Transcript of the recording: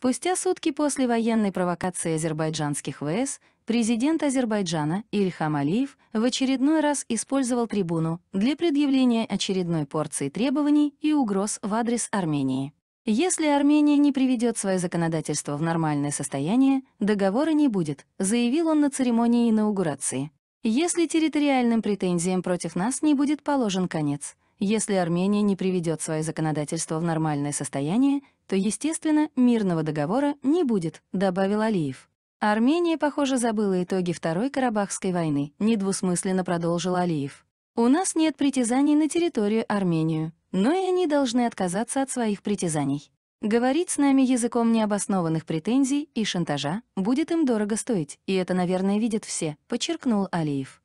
Спустя сутки после военной провокации азербайджанских ВС президент Азербайджана Ильхам Алиев в очередной раз использовал трибуну для предъявления очередной порции требований и угроз в адрес Армении. Если Армения не приведет свое законодательство в нормальное состояние, договора не будет, заявил он на церемонии инаугурации. Если территориальным претензиям против нас не будет положен конец, если Армения не приведет свое законодательство в нормальное состояние, то, естественно, мирного договора не будет, добавил Алиев. Армения, похоже, забыла итоги Второй Карабахской войны, недвусмысленно продолжил Алиев. У нас нет притязаний на территорию Армению, но и они должны отказаться от своих притязаний. Говорить с нами языком необоснованных претензий и шантажа будет им дорого стоить, и это, наверное, видят все, подчеркнул Алиев.